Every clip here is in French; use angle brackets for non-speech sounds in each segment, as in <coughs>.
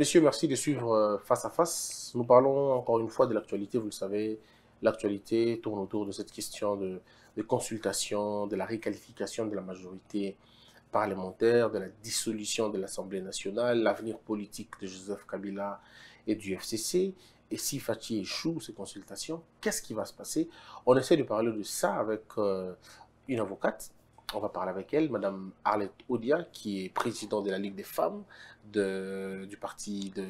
messieurs, merci de suivre euh, Face à Face. Nous parlons encore une fois de l'actualité, vous le savez. L'actualité tourne autour de cette question de, consultation, de la réqualification de la majorité parlementaire, de la dissolution de l'Assemblée nationale, l'avenir politique de Joseph Kabila et du FCC. Et si Fatih échoue ces consultations, qu'est-ce qui va se passer On essaie de parler de ça avec euh, une avocate on va parler avec elle, Madame Arlette Odia, qui est présidente de la Ligue des femmes de, du parti de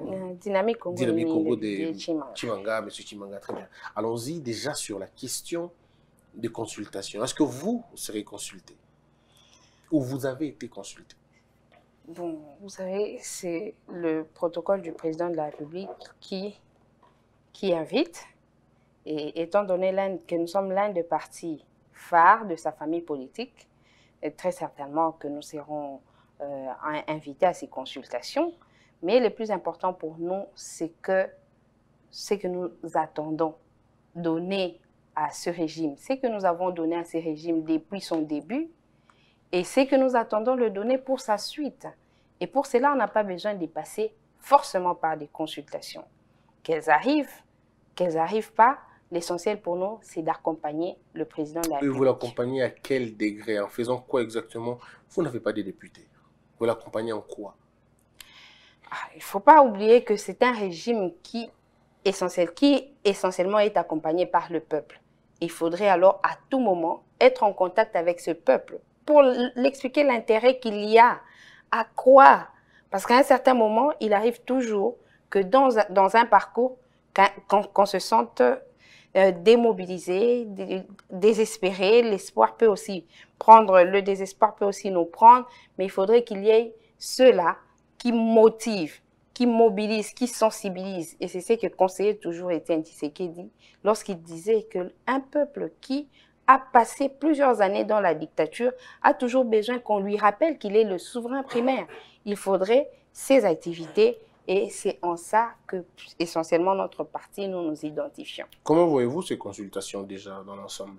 euh, Dynamique Congo, de, Chimanga. Monsieur Chimanga, très bien. Allons-y déjà sur la question de consultation. Est-ce que vous serez consulté ou vous avez été consulté vous savez, c'est le protocole du président de la République qui, qui invite. Et étant donné que nous sommes l'un des partis Phare de sa famille politique. très certainement que nous serons euh, invités à ces consultations. Mais le plus important pour nous, c'est que ce que nous attendons donner à ce régime, ce que nous avons donné à ce régime depuis son début, et c'est que nous attendons le donner pour sa suite. Et pour cela, on n'a pas besoin de passer forcément par des consultations. Qu'elles arrivent, qu'elles n'arrivent pas, L'essentiel pour nous, c'est d'accompagner le président de la République. Et vous l'accompagnez à quel degré En faisant quoi exactement Vous n'avez pas de députés. Vous l'accompagnez en quoi ah, Il ne faut pas oublier que c'est un régime qui, essentiel, qui essentiellement est accompagné par le peuple. Il faudrait alors à tout moment être en contact avec ce peuple pour l'expliquer l'intérêt qu'il y a à quoi Parce qu'à un certain moment, il arrive toujours que dans, un, dans un parcours, qu'on se sente euh, démobiliser, désespérer, L'espoir peut aussi prendre, le désespoir peut aussi nous prendre, mais il faudrait qu'il y ait ceux-là qui motivent, qui mobilisent, qui sensibilisent. Et c'est ce que conseiller toujours Étienne dit lorsqu'il disait qu'un peuple qui a passé plusieurs années dans la dictature a toujours besoin qu'on lui rappelle qu'il est le souverain primaire. Il faudrait ces activités et c'est en ça que, essentiellement, notre parti, nous nous identifions. Comment voyez-vous ces consultations déjà dans l'ensemble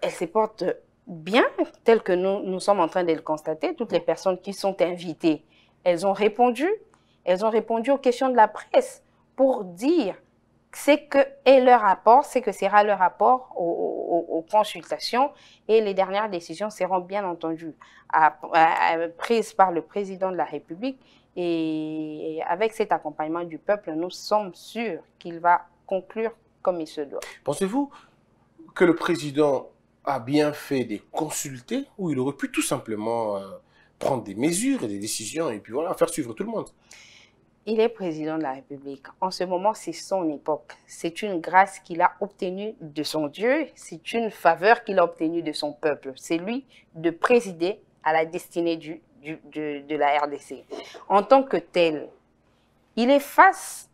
Elles se portent bien, telles que nous, nous sommes en train de le constater. Toutes les personnes qui sont invitées, elles ont répondu. Elles ont répondu aux questions de la presse pour dire ce que est leur rapport c'est que sera leur rapport aux, consultations et les dernières décisions seront bien entendu prises par le président de la République et avec cet accompagnement du peuple, nous sommes sûrs qu'il va conclure comme il se doit. Pensez-vous que le président a bien fait de consulter ou il aurait pu tout simplement euh, prendre des mesures et des décisions et puis voilà, faire suivre tout le monde il est président de la République. En ce moment, c'est son époque. C'est une grâce qu'il a obtenue de son Dieu. C'est une faveur qu'il a obtenue de son peuple. C'est lui de présider à la destinée du de, la RDC, en tant que tel, il est face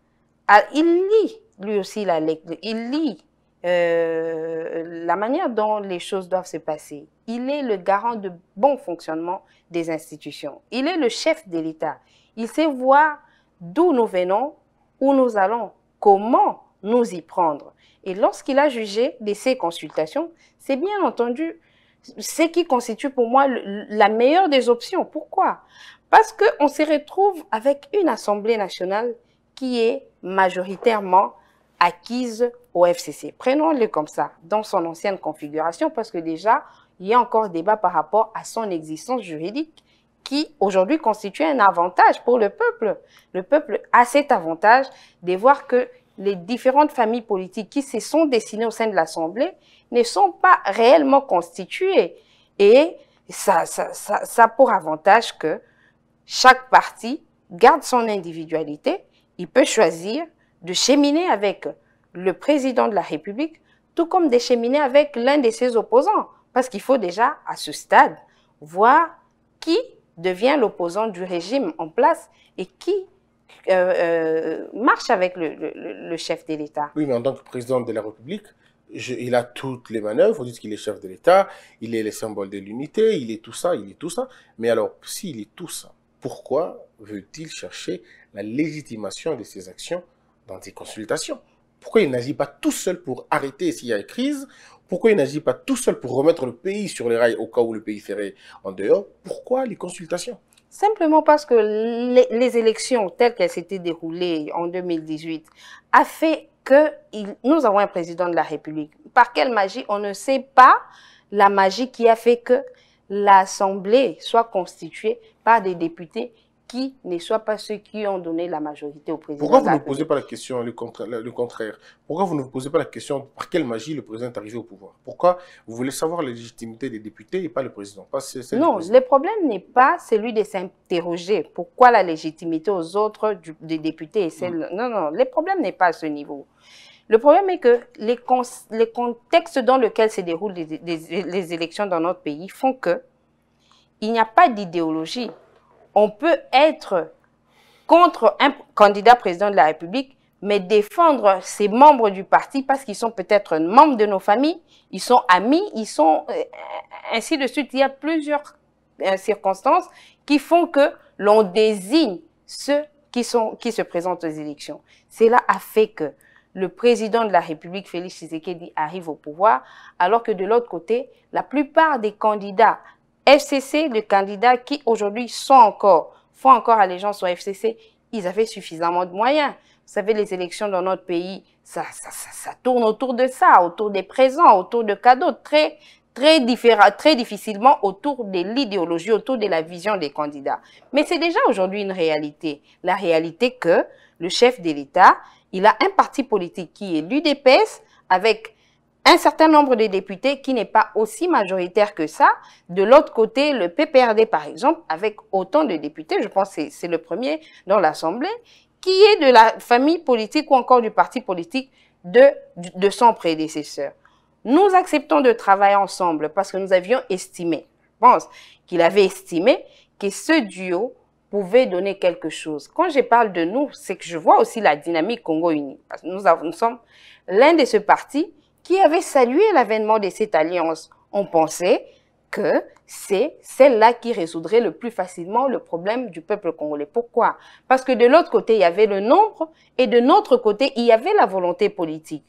à... Il lit lui aussi la lecture, il lit euh, la manière dont les choses doivent se passer. Il est le garant de bon fonctionnement des institutions. Il est le chef de l'État. Il sait voir d'où nous venons, où nous allons, comment nous y prendre. Et lorsqu'il a jugé de ces consultations, c'est bien entendu ce qui constitue pour moi la meilleure des options. Pourquoi Parce qu'on se retrouve avec une Assemblée nationale qui est majoritairement acquise au FCC. Prenons-le comme ça, dans son ancienne configuration, parce que déjà, il y a encore débat par rapport à son existence juridique qui aujourd'hui constitue un avantage pour le peuple. Le peuple a cet avantage de voir que les différentes familles politiques qui se sont dessinées au sein de l'Assemblée ne sont pas réellement constituées. Et ça, ça, pour avantage que chaque parti garde son individualité, il peut choisir de cheminer avec le président de la République, tout comme de cheminer avec l'un de ses opposants. Parce qu'il faut déjà, à ce stade, voir qui devient l'opposant du régime en place et qui euh, euh, marche avec le, chef de l'État. Oui, mais en tant que président de la République, il a toutes les manœuvres. Vous dites qu'il est chef de l'État, il est le symbole de l'unité, il est tout ça, il est tout ça. Mais alors, s'il est tout ça, pourquoi veut-il chercher la légitimation de ses actions dans des consultations Pourquoi il n'agit pas tout seul pour arrêter s'il y a une crise Pourquoi il n'agit pas tout seul pour remettre le pays sur les rails au cas où le pays serait en dehors Pourquoi les consultations Simplement parce que les, élections telles qu'elles s'étaient déroulées en 2018 a fait que nous avons un président de la République. Par quelle magie On ne sait pas la magie qui a fait que l'Assemblée soit constituée par des députés qui ne soient pas ceux qui ont donné la majorité au président. Pourquoi vous ne posez pas la question, le contraire, Pourquoi vous ne posez pas la question par quelle magie le président est arrivé au pouvoir Pourquoi vous voulez savoir la légitimité des députés et pas le président Non, le problème n'est pas celui de s'interroger. Pourquoi la légitimité aux autres des députés et celle... Hmm. Non, non, le problème n'est pas à ce niveau. Le problème est que les, contextes dans lesquels se déroulent les, les élections dans notre pays font que il n'y a pas d'idéologie on peut être contre un candidat président de la République, mais défendre ses membres du parti parce qu'ils sont peut-être membres de nos familles, ils sont amis, ils sont euh, ainsi de suite. Il y a plusieurs euh, circonstances qui font que l'on désigne ceux qui, sont, qui se présentent aux élections. Cela a fait que le président de la République, Félix Tshisekedi, arrive au pouvoir, alors que de l'autre côté, la plupart des candidats FCC, les candidats qui aujourd'hui sont encore, font encore allégeance au FCC, ils avaient suffisamment de moyens. Vous savez, les élections dans notre pays, ça, ça, ça, tourne autour de ça, autour des présents, autour de cadeaux, très, très, très difficilement autour de l'idéologie, autour de la vision des candidats. Mais c'est déjà aujourd'hui une réalité. La réalité que le chef de l'État, il a un parti politique qui est l'UDPS avec un certain nombre de députés qui n'est pas aussi majoritaire que ça. De l'autre côté, le PPRD, par exemple, avec autant de députés, je pense que c'est le premier dans l'Assemblée, qui est de la famille politique ou encore du parti politique de, son prédécesseur. Nous acceptons de travailler ensemble parce que nous avions estimé, je pense qu'il avait estimé que ce duo pouvait donner quelque chose. Quand je parle de nous, c'est que je vois aussi la dynamique Congo Uni. nous, nous sommes l'un de ce parti qui avait salué l'avènement de cette alliance on pensait que c'est celle-là qui résoudrait le plus facilement le problème du peuple congolais. Pourquoi Parce que de l'autre côté, il y avait le nombre et de notre côté, il y avait la volonté politique.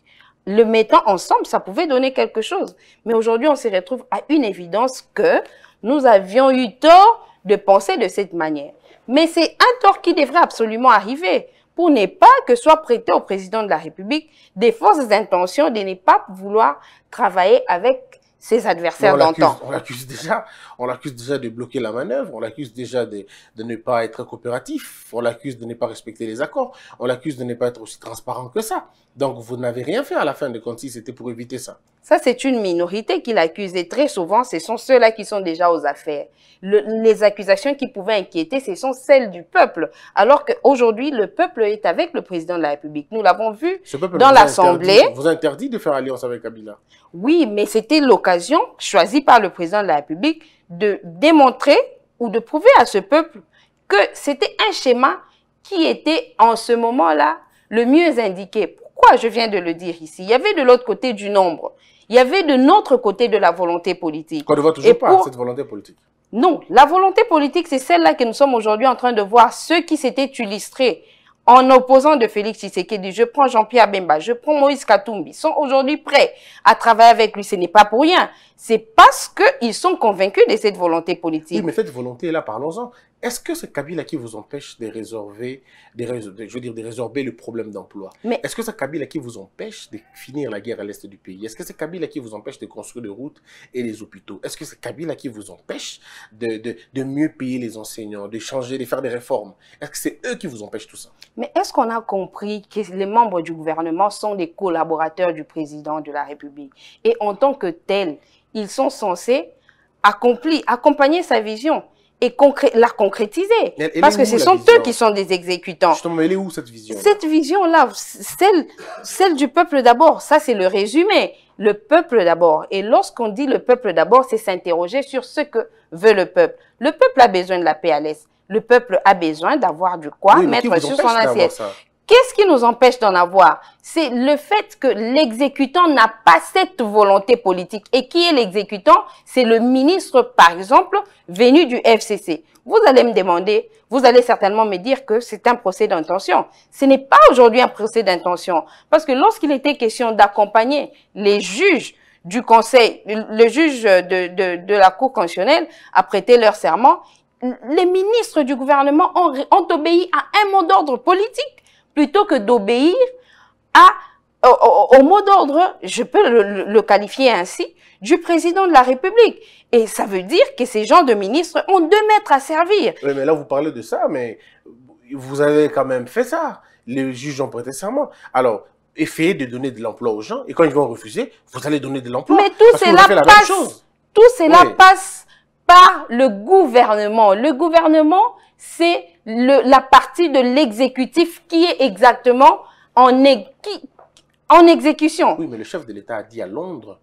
Le mettant ensemble, ça pouvait donner quelque chose. Mais aujourd'hui, on se retrouve à une évidence que nous avions eu tort de penser de cette manière. Mais c'est un tort qui devrait absolument arriver n'est pas que soit prêté au président de la République des fausses intentions de ne pas vouloir travailler avec ses adversaires d'antan. On l'accuse déjà, on déjà de bloquer la manœuvre, on l'accuse déjà de, de, ne pas être coopératif, on l'accuse de ne pas respecter les accords, on l'accuse de ne pas être aussi transparent que ça. Donc vous n'avez rien fait à la fin de compte si c'était pour éviter ça. Ça c'est une minorité qui l'accuse et très souvent ce sont ceux-là qui sont déjà aux affaires. les accusations qui pouvaient inquiéter, ce sont celles du peuple. Alors qu'aujourd'hui le peuple est avec le président de la République. Nous l'avons vu dans l'Assemblée. Vous interdit de faire alliance avec Kabila. Oui, mais c'était l'occasion choisie par le président de la République de démontrer ou de prouver à ce peuple que c'était un schéma qui était en ce moment-là le mieux indiqué. Pourquoi je viens de le dire ici Il y avait de l'autre côté du nombre. Il y avait de notre côté de la volonté politique. On ne voit toujours pas cette volonté politique. Non, la volonté politique, c'est celle-là que nous sommes aujourd'hui en train de voir ceux qui s'étaient illustrés en opposant de Félix Tshisekedi, je prends Jean-Pierre Bemba, je prends Moïse Katumbi, sont aujourd'hui prêts à travailler avec lui. Ce n'est pas pour rien. C'est parce qu'ils sont convaincus de cette volonté politique. Oui, mais cette volonté, là, parlons-en, est-ce que c'est Kabila qui vous empêche de résorber, je veux dire, de résorber le problème d'emploi Est-ce que c'est Kabila qui vous empêche de finir la guerre à l'est du pays Est-ce que c'est Kabila qui vous empêche de construire des routes et des hôpitaux Est-ce que c'est Kabila qui vous empêche de, mieux payer les enseignants, de changer, de faire des réformes Est-ce que c'est eux qui vous empêchent tout ça Mais est-ce qu'on a compris que les membres du gouvernement sont des collaborateurs du président de la République Et en tant que tels, ils sont censés accomplir, accompagner sa vision et la concrétiser. parce que ce sont eux qui sont des exécutants. Justement, elle est où cette vision Cette vision-là, celle, celle du peuple d'abord, ça c'est le résumé. Le peuple d'abord. Et lorsqu'on dit le peuple d'abord, c'est s'interroger sur ce que veut le peuple. Le peuple a besoin de la paix Le peuple a besoin d'avoir du quoi mettre sur son assiette. Qu'est-ce qui nous empêche d'en avoir C'est le fait que l'exécutant n'a pas cette volonté politique. Et qui est l'exécutant C'est le ministre, par exemple, venu du FCC. Vous allez me demander, vous allez certainement me dire que c'est un procès d'intention. Ce n'est pas aujourd'hui un procès d'intention. Parce que lorsqu'il était question d'accompagner les juges du conseil, le juge de, la Cour constitutionnelle a prêté leur serment, les ministres du gouvernement ont obéi à un mot d'ordre politique plutôt que d'obéir à au, mot d'ordre, je peux le, qualifier ainsi, du président de la République. Et ça veut dire que ces gens de ministres ont deux maîtres à servir. Oui, mais là, vous parlez de ça, mais vous avez quand même fait ça. Les juges ont prêté serment. Alors, essayez de donner de l'emploi aux gens, et quand ils vont refuser, vous allez donner de l'emploi. Mais tout cela passe, tout cela passe par le gouvernement. Le gouvernement c'est la partie de l'exécutif qui est exactement en, exécution. Oui, mais le chef de l'État a dit à Londres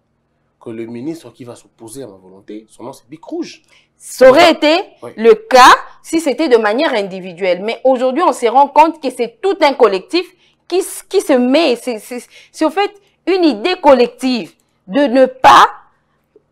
que le ministre qui va s'opposer à ma volonté, son nom c'est Bic Rouge. Ça aurait été le cas si c'était de manière individuelle. Mais aujourd'hui, on se rend compte que c'est tout un collectif qui, qui se met. C'est au fait une idée collective de ne pas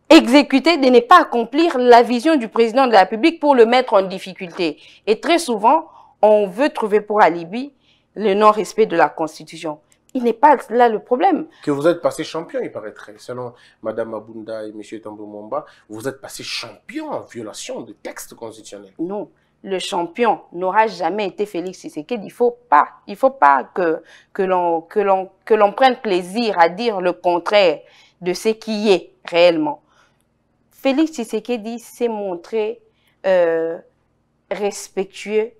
exécuter, de ne pas accomplir la vision du président de la République pour le mettre en difficulté. Et très souvent, on veut trouver pour alibi le non-respect de la Constitution. Il n'est pas là le problème. Que vous êtes passé champion, il paraîtrait. Selon Madame Abunda et M. Tambou vous êtes passé champion en violation de textes constitutionnel. Non, le champion n'aura jamais été Félix Tshisekedi. Il faut pas, il faut pas que, que l'on prenne plaisir à dire le contraire de ce qui est réellement. Félix Tshisekedi s'est montré euh, respectueux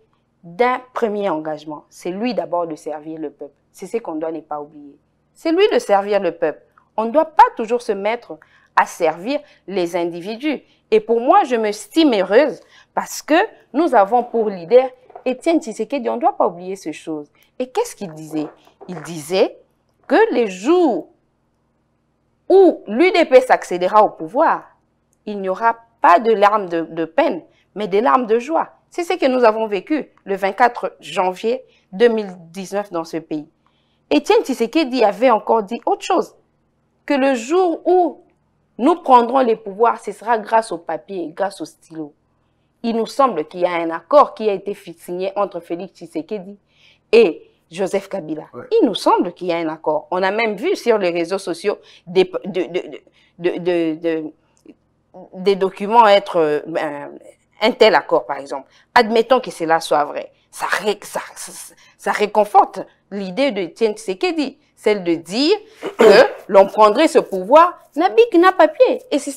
d'un premier engagement. C'est lui d'abord de servir le peuple. C'est ce qu'on doit ne pas oublier. C'est lui de servir le peuple. On ne doit pas toujours se mettre à servir les individus. Et pour moi, je me stime heureuse parce que nous avons pour leader Étienne Tshisekedi. On ne doit pas oublier ces choses. Et qu'est-ce qu'il disait Il disait que les jours où l'UDP s'accédera au pouvoir, il n'y aura pas de larmes de, peine, mais des larmes de joie. C'est ce que nous avons vécu le 24 janvier 2019 dans ce pays. Étienne Tshisekedi avait encore dit autre chose, que le jour où nous prendrons les pouvoirs, ce sera grâce au papier grâce au stylo. Il nous semble qu'il y a un accord qui a été signé entre Félix Tshisekedi et Joseph Kabila. Il nous semble qu'il y a un accord. On a même vu sur les réseaux sociaux de des documents être euh, ben, un tel accord, par exemple. Admettons que cela soit vrai. Ça, ça, réconforte l'idée de Tien dit celle de dire que <coughs> l'on prendrait ce pouvoir n'a n'a papier. Et c'est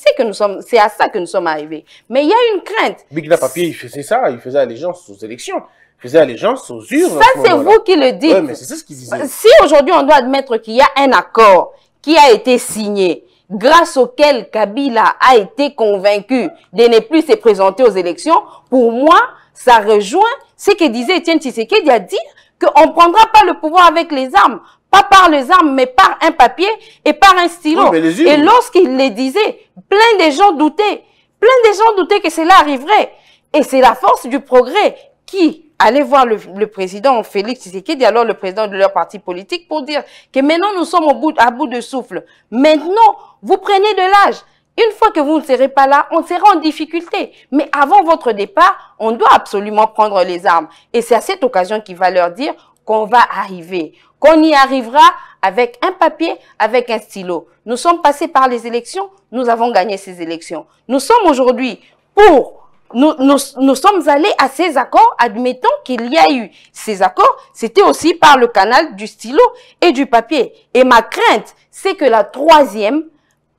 à ça que nous sommes arrivés. Mais il y a une crainte. Bigna papier, il faisait ça, il faisait allégeance aux élections. Il faisait allégeance aux urnes. Ça, c'est vous qui le dites. Si aujourd'hui on doit admettre qu'il y a un accord qui a été signé, grâce auquel Kabila a été convaincu de ne plus se présenter aux élections, pour moi, ça rejoint ce que disait Étienne qui a dit qu'on ne prendra pas le pouvoir avec les armes, pas par les armes, mais par un papier et par un stylo. et lorsqu'il le disait, plein de gens doutaient, plein de gens doutaient que cela arriverait. Et c'est la force du progrès qui, Allez voir le, président Félix Tshisekedi, alors le président de leur parti politique, pour dire que maintenant nous sommes au bout, à bout de souffle. Maintenant, vous prenez de l'âge. Une fois que vous ne serez pas là, on sera en difficulté. Mais avant votre départ, on doit absolument prendre les armes. Et c'est à cette occasion qu'il va leur dire qu'on va arriver, qu'on y arrivera avec un papier, avec un stylo. Nous sommes passés par les élections, nous avons gagné ces élections. Nous sommes aujourd'hui pour nous, sommes allés à ces accords, admettons qu'il y a eu ces accords, c'était aussi par le canal du stylo et du papier. Et ma crainte, c'est que la troisième,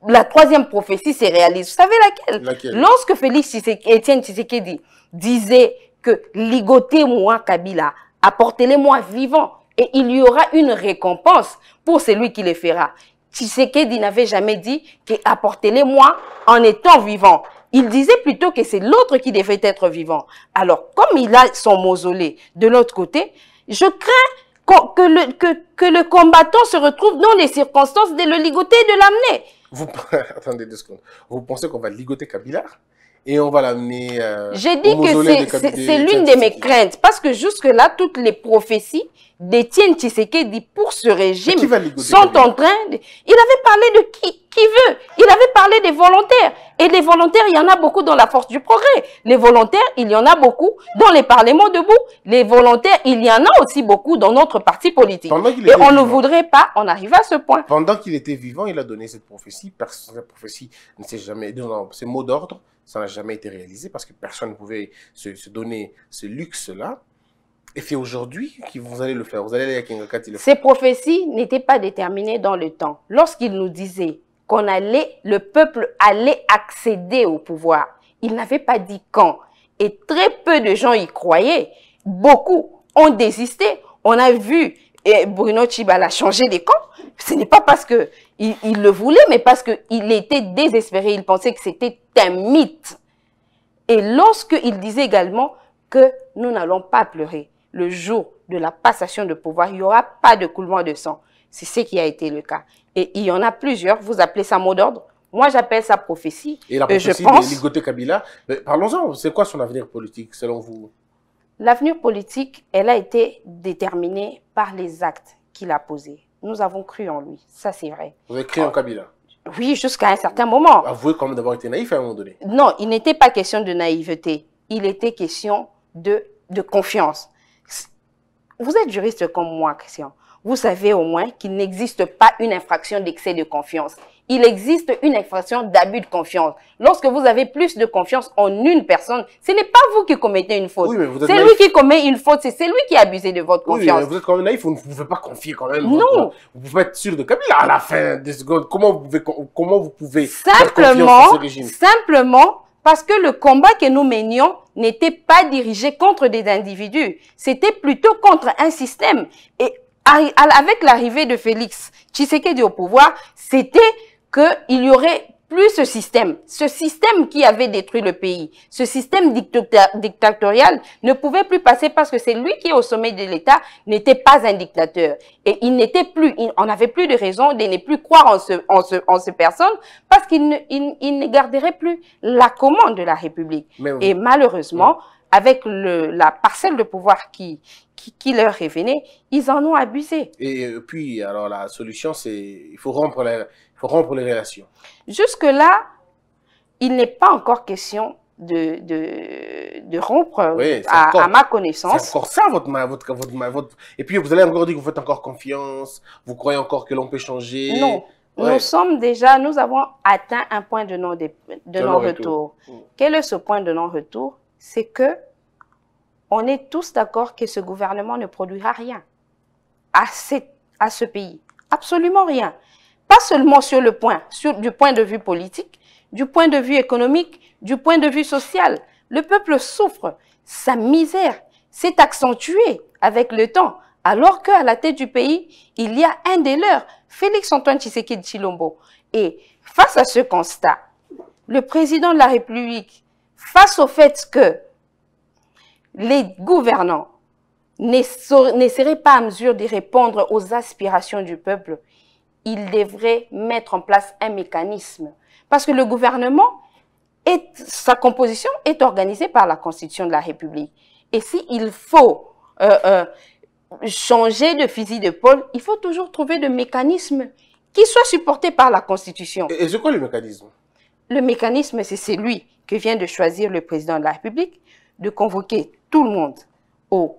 la troisième prophétie se réalise. Vous savez laquelle, Lorsque Félix Étienne Tshisekedi disait que « ligotez-moi Kabila, apportez-les-moi vivant et il y aura une récompense pour celui qui le fera », Tshisekedi n'avait jamais dit que « apportez-les-moi en étant vivant ». Il disait plutôt que c'est l'autre qui devait être vivant. Alors, comme il a son mausolée de l'autre côté, je crains que, le, que, le, combattant se retrouve dans les circonstances de le ligoter et de l'amener. Vous, <laughs> attendez deux secondes. Vous pensez qu'on va ligoter Kabila et on va l'amener euh, J'ai dit que c'est l'une de mes craintes parce que jusque-là, toutes les prophéties d'Étienne dit pour ce régime sont en train de... Il avait parlé de qui, qui veut. Il avait parlé des volontaires. Et les volontaires, il y en a beaucoup dans la force du progrès. Les volontaires, il y en a beaucoup dans les parlements debout. Les volontaires, il y en a aussi beaucoup dans notre parti politique. Et on ne voudrait pas on arriver à ce point. Pendant qu'il était vivant, il a donné cette prophétie. Parce prophétie ne s'est jamais... Non, ces mots d'ordre, ça n'a jamais été réalisé parce que personne ne pouvait se donner ce luxe-là. Et c'est aujourd'hui que vous allez le faire. Vous allez Ces prophéties n'étaient pas déterminées dans le temps. Lorsqu'il nous disait qu'on allait, le peuple allait accéder au pouvoir, il n'avait pas dit quand. Et très peu de gens y croyaient. Beaucoup ont désisté. On a vu eh, Bruno Chibala changer de camps. Ce n'est pas parce qu'il le voulait, mais parce qu'il était désespéré. Il pensait que c'était un mythe. Et lorsqu'il disait également que nous n'allons pas pleurer, le jour de la passation de pouvoir, il n'y aura pas de coulement de sang. C'est ce qui a été le cas. Et il y en a plusieurs, vous appelez ça mot d'ordre, moi, j'appelle ça prophétie. Et la prophétie de Ligoté Kabila, parlons-en, c'est quoi son avenir politique, selon vous L'avenir politique, elle a été déterminée par les actes qu'il a posés. Nous avons cru en lui, ça c'est vrai. Vous avez cru en oh. Kabila Oui, jusqu'à un certain moment. Avouez quand même d'avoir été naïf à un moment donné. Non, il n'était pas question de naïveté, il était question de, de confiance. Vous êtes juriste comme moi, Christian. Vous savez au moins qu'il n'existe pas une infraction d'excès de confiance. Il existe une infraction d'abus de confiance. Lorsque vous avez plus de confiance en une personne, ce n'est pas vous qui commettez une faute. c'est lui qui commet une faute, c'est lui qui a abusé de votre confiance. Oui, mais vous êtes quand même naïf, vous ne pouvez pas confier quand même. Non. Vous pouvez être sûr de Kabila à la fin des secondes. Comment vous pouvez, comment vous pouvez simplement, faire confiance à ce régime Simplement, parce que le combat que nous menions n'était pas dirigé contre des individus, c'était plutôt contre un système. Et avec l'arrivée de Félix Tshisekedi au pouvoir, c'était qu'il y aurait plus ce système. Ce système qui avait détruit le pays, ce système dictatorial ne pouvait plus passer parce que c'est lui qui, au sommet de l'État, n'était pas un dictateur. Et il n'était plus, on n'avait plus de raison de ne plus croire en ce, en en parce qu'il ne, il, garderait plus la commande de la République. Et malheureusement, avec le, la parcelle de pouvoir qui, qui, leur revenait, ils en ont abusé. Et euh, puis, alors la solution, c'est il faut rompre, les, faut rompre les relations. Jusque-là, il n'est pas encore question de, de, rompre, à, à, ma connaissance. C'est encore ça, votre, votre, votre, votre, Et puis, vous allez encore dire que vous faites encore confiance, vous croyez encore que l'on peut changer. Non. Nous sommes déjà, nous avons atteint un point de non-retour. De, non retour. Quel est ce point de non-retour c'est que on est tous d'accord que ce gouvernement ne produira rien à, ce pays. Absolument rien. Pas seulement sur le point, sur, du point de vue politique, du point de vue économique, du point de vue social. Le peuple souffre. Sa misère s'est accentuée avec le temps, alors qu'à la tête du pays, il y a un des leurs, Félix-Antoine Tshisekedi Chilombo. Et face à ce constat, le président de la République face au fait que les gouvernants seraient pas à mesure de répondre aux aspirations du peuple, ils devraient mettre en place un mécanisme. Parce que le gouvernement, est, sa composition est organisée par la Constitution de la République. Et s'il faut euh, euh, changer de fusil de pôle, il faut toujours trouver le mécanismes qui soient supportés par la Constitution. Et, et c'est quoi le mécanisme Le mécanisme, c'est celui que vient de choisir le président de la République, de convoquer tout le monde aux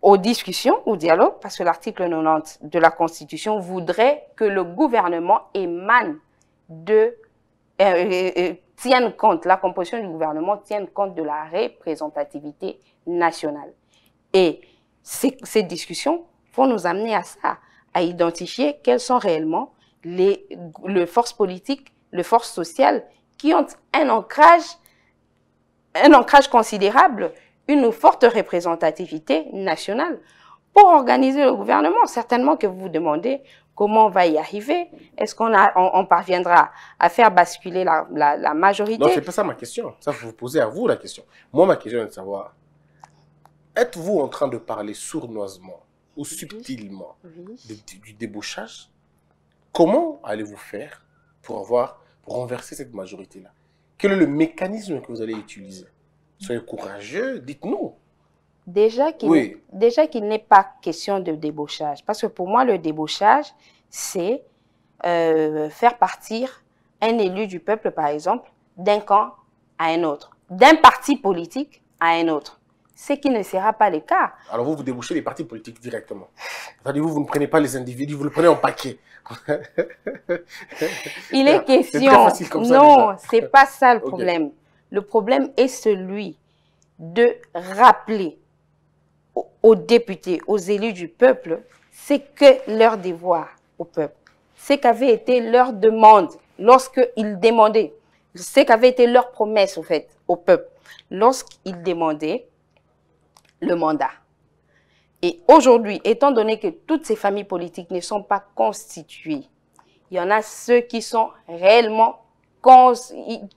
aux discussions, au dialogue, parce que l'article 90 de la Constitution voudrait que le gouvernement émane de, euh, euh, euh, tienne compte, la composition du gouvernement tienne compte de la représentativité nationale. Et ces, discussions vont nous amener à ça, à identifier quelles sont réellement les forces politiques, les forces sociales qui ont un ancrage, un ancrage considérable, une forte représentativité nationale. Pour organiser le gouvernement, certainement que vous vous demandez comment on va y arriver Est-ce qu'on on, on parviendra à faire basculer la, majorité Non, ce n'est pas ça ma question. Ça, vous posez à vous la question. Moi, ma question est de savoir, êtes-vous en train de parler sournoisement ou subtilement du débauchage Comment allez-vous faire pour avoir renverser cette majorité-là Quel est le mécanisme que vous allez utiliser Soyez courageux, dites-nous. Déjà qu'il n'est pas question de débauchage. Parce que pour moi, le débauchage, c'est euh, faire partir un élu du peuple, par exemple, d'un camp à un autre, d'un parti politique à un autre ce qui ne sera pas le cas. Alors vous, vous débouchez les partis politiques directement. cest vous, vous ne prenez pas les individus, vous le prenez en paquet. <laughs> Il est question. Non, ce non, c'est pas ça le <laughs> problème. Le problème est celui de rappeler aux députés, aux élus du peuple, ce que leur devoir au peuple, ce qu'avait été leur demande lorsqu'ils demandaient, ce qu'avait été leur promesse au fait au peuple lorsqu'ils demandaient le mandat. Et aujourd'hui, étant donné que toutes ces familles politiques ne sont pas constituées, il y en a ceux qui sont réellement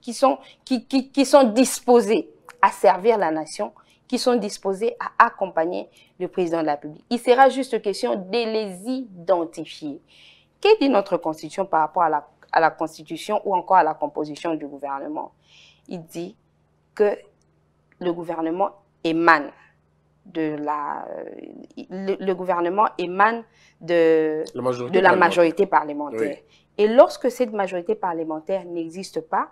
qui sont, qui, sont disposés à servir la nation, qui sont disposés à accompagner le président de la République. Il sera juste question de les identifier. quest dit notre Constitution par rapport à la, à la Constitution ou encore à la composition du gouvernement Il dit que le gouvernement émane de la... Euh, le, gouvernement émane de la majorité, de la parlementaire. Majorité parlementaire. Et lorsque cette majorité parlementaire n'existe pas,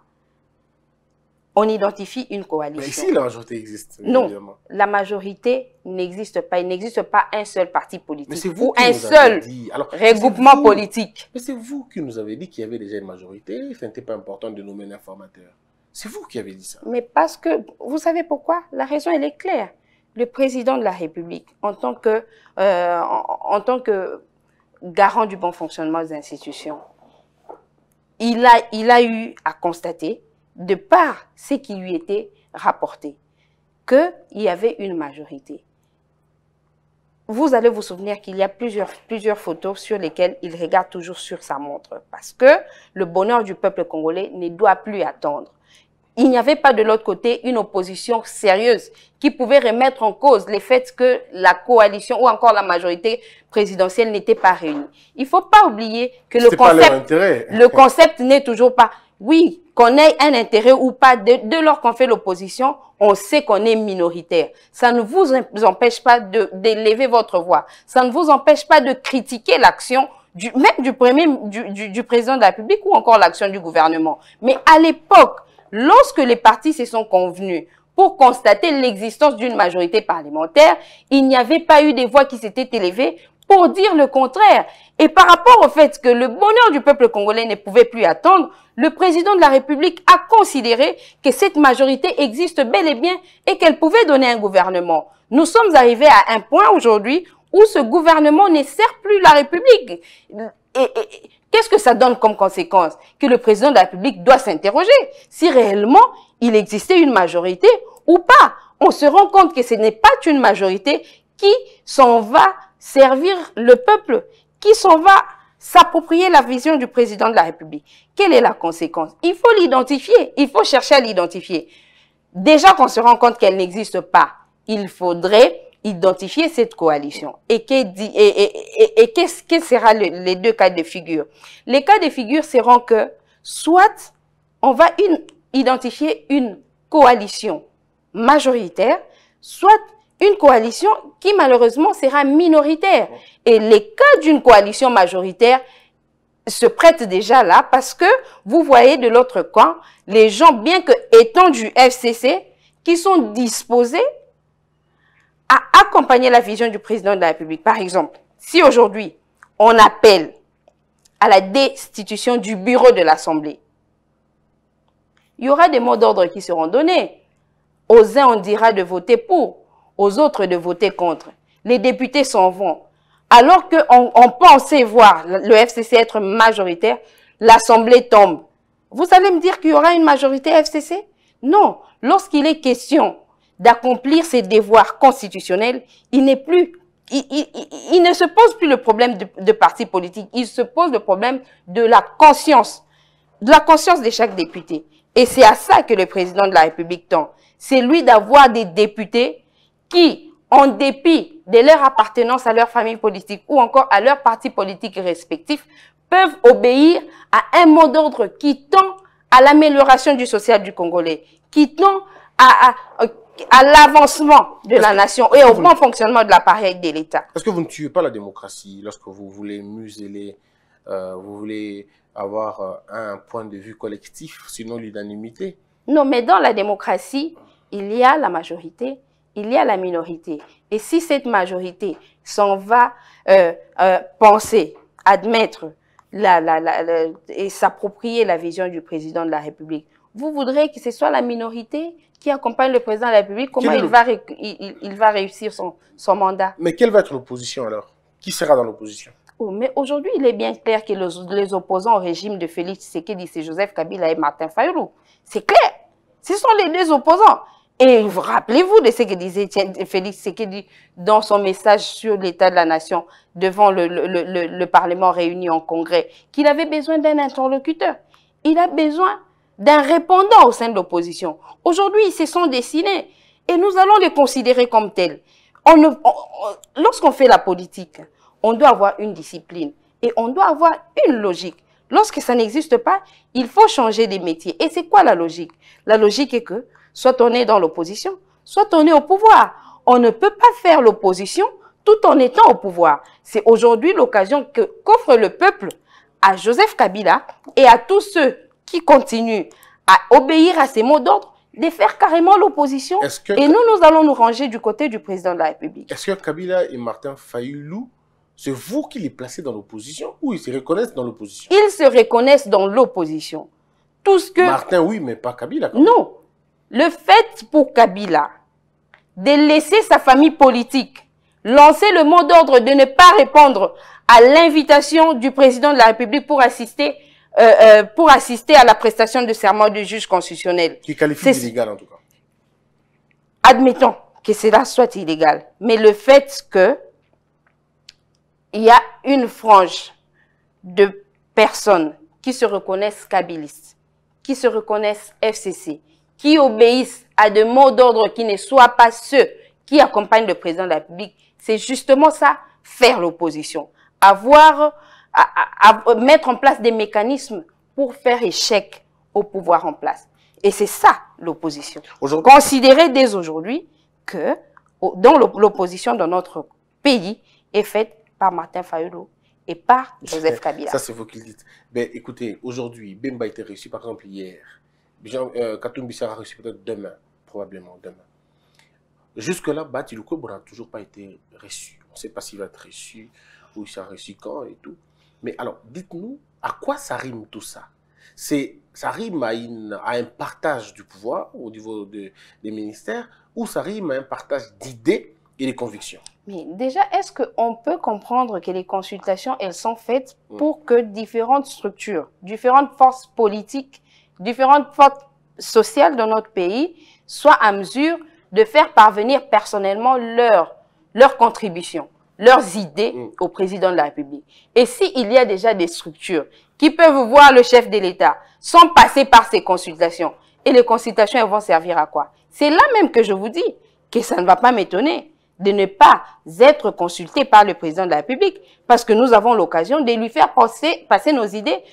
on identifie une coalition. Mais ici, la majorité existe. Non, la majorité n'existe pas. Il n'existe pas un seul parti politique c'est vous ou qui un nous seul avez dit. regroupement politique. Mais c'est vous qui nous avez dit qu'il y avait déjà une majorité. Ce n'était pas important de nommer l'informateur. C'est vous qui avez dit ça. Mais parce que, vous savez pourquoi La raison, elle est claire le président de la République, euh, en tant que, garant du bon fonctionnement des institutions, il a, eu à constater, de par ce qui lui était rapporté, qu'il y avait une majorité. Vous allez vous souvenir qu'il y a plusieurs, plusieurs photos sur lesquelles il regarde toujours sur sa montre, parce que le bonheur du peuple congolais ne doit plus attendre il n'y avait pas de l'autre côté une opposition sérieuse qui pouvait remettre en cause les faits que la coalition ou encore la majorité présidentielle n'était pas réunie. Il ne faut pas oublier que le concept, le concept n'est toujours pas... Oui, qu'on ait un intérêt ou pas, de, lors qu'on fait l'opposition, on sait qu'on est minoritaire. Ça ne vous empêche pas d'élever votre voix. Ça ne vous empêche pas de critiquer l'action du, même du, premier, du président de la République ou encore l'action du gouvernement. Mais à l'époque, Lorsque les partis se sont convenus pour constater l'existence d'une majorité parlementaire, il n'y avait pas eu des voix qui s'étaient élevées pour dire le contraire. Et par rapport au fait que le bonheur du peuple congolais ne pouvait plus attendre, le président de la République a considéré que cette majorité existe bel et bien et qu'elle pouvait donner un gouvernement. Nous sommes arrivés à un point aujourd'hui où ce gouvernement ne sert plus la République. Et, Qu'est-ce que ça donne comme conséquence Que le président de la République doit s'interroger si réellement il existait une majorité ou pas. On se rend compte que ce n'est pas une majorité qui s'en va servir le peuple, qui s'en va s'approprier la vision du président de la République. Quelle est la conséquence Il faut l'identifier, il faut chercher à l'identifier. Déjà qu'on se rend compte qu'elle n'existe pas, il faudrait identifier cette coalition et qu'est-ce que sera les deux cas de figure Les cas de figure seront que soit on va identifier une coalition majoritaire, soit une coalition qui malheureusement sera minoritaire. Et les cas d'une coalition majoritaire se prêtent déjà là parce que vous voyez de l'autre camp les gens, bien que étant du FCC, qui sont disposés à accompagner la vision du président de la République. Par exemple, si aujourd'hui, on appelle à la destitution du bureau de l'Assemblée, il y aura des mots d'ordre qui seront donnés. Aux uns, on dira de voter pour, aux autres de voter contre. Les députés s'en vont. Alors qu'on on pensait voir le FCC être majoritaire, l'Assemblée tombe. Vous allez me dire qu'il y aura une majorité FCC Non. Lorsqu'il est question d'accomplir ses devoirs constitutionnels, il n'est plus il, ne se pose plus le problème de, parti politique, il se pose le problème de la conscience, de la conscience de chaque député. Et c'est à ça que le président de la République tend. C'est lui d'avoir des députés qui, en dépit de leur appartenance à leur famille politique ou encore à leur parti politique respectif, peuvent obéir à un mot d'ordre qui tend à l'amélioration du social du Congolais, qui tend à, à à l'avancement de la nation et au bon fonctionnement de l'appareil de l'État. Est-ce que vous ne tuez pas la démocratie lorsque vous voulez museler, euh, vous voulez avoir euh, un point de vue collectif, sinon l'unanimité Non, mais dans la démocratie, il y a la majorité, il y a la minorité. Et si cette majorité s'en va euh, penser, admettre la, la, la, et s'approprier la vision du président de la République, vous voudrez que ce soit la minorité qui accompagne le président de la République. Comment il, va réussir son, mandat Mais quelle va être l'opposition alors Qui sera dans l'opposition oh, mais aujourd'hui, il est bien clair que les opposants au régime de Félix Tshisekedi, c'est Joseph Kabila et Martin Fayoulou. C'est clair. Ce sont les deux opposants. Et rappelez-vous de ce que disait Félix Tshisekedi dans son message sur l'état de la nation devant le Parlement réuni en congrès, qu'il avait besoin d'un interlocuteur. Il a besoin d'un répondant au sein de l'opposition. Aujourd'hui, ils se sont dessinés et nous allons les considérer comme tels. Lorsqu'on fait la politique, on doit avoir une discipline et on doit avoir une logique. Lorsque ça n'existe pas, il faut changer de métier. Et c'est quoi la logique La logique est que soit on est dans l'opposition, soit on est au pouvoir. On ne peut pas faire l'opposition tout en étant au pouvoir. C'est aujourd'hui l'occasion qu'offre le peuple à Joseph Kabila et à tous ceux qui continue à obéir à ces mots d'ordre, de faire carrément l'opposition. Et nous, nous allons nous ranger du côté du président de la République. Est-ce que Kabila et Martin Fayoulou, c'est vous qui les placez dans l'opposition ou ils se reconnaissent dans l'opposition Ils se reconnaissent dans l'opposition. Tout ce que... Martin, oui, mais pas Kabila. non. Le fait pour Kabila de laisser sa famille politique lancer le mot d'ordre de ne pas répondre à l'invitation du président de la République pour assister euh, euh, pour assister à la prestation de serment du juge constitutionnel. Qui qualifie d'illégal en tout cas. Admettons que cela soit illégal, mais le fait que il y a une frange de personnes qui se reconnaissent kabylistes, qui se reconnaissent FCC, qui obéissent à des mots d'ordre qui ne soient pas ceux qui accompagnent le président de la République, c'est justement ça, faire l'opposition, avoir à, mettre en place des mécanismes pour faire échec au pouvoir en place. Et c'est ça l'opposition. Considérer dès aujourd'hui que dans l'opposition dans notre pays est faite par Martin Fayoulou et par Joseph Kabila. Ça, c'est vous qui le dites. écoutez, aujourd'hui, Bemba a été reçu, par exemple, hier. Jean, euh, sera reçu peut-être demain, probablement demain. Jusque-là, Batiluko n'a toujours pas été reçu. On ne sait pas s'il va être reçu, ou il sera reçu quand et tout. Mais alors, dites-nous, à quoi ça rime tout ça ça rime à, un partage du pouvoir au niveau des ministères ou ça rime à un partage d'idées et de convictions Mais déjà, est-ce qu'on peut comprendre que les consultations, elles sont faites mm. pour que différentes structures, différentes forces politiques, différentes forces sociales dans notre pays soient à mesure de faire parvenir personnellement leur, leur contribution leurs idées mm. au président de la République. Et s'il y a déjà des structures qui peuvent voir le chef de l'État sans passer par ces consultations, et les consultations elles vont servir à quoi C'est là même que je vous dis que ça ne va pas m'étonner de ne pas être consulté par le président de la République, parce que nous avons l'occasion de lui faire passer, passer nos idées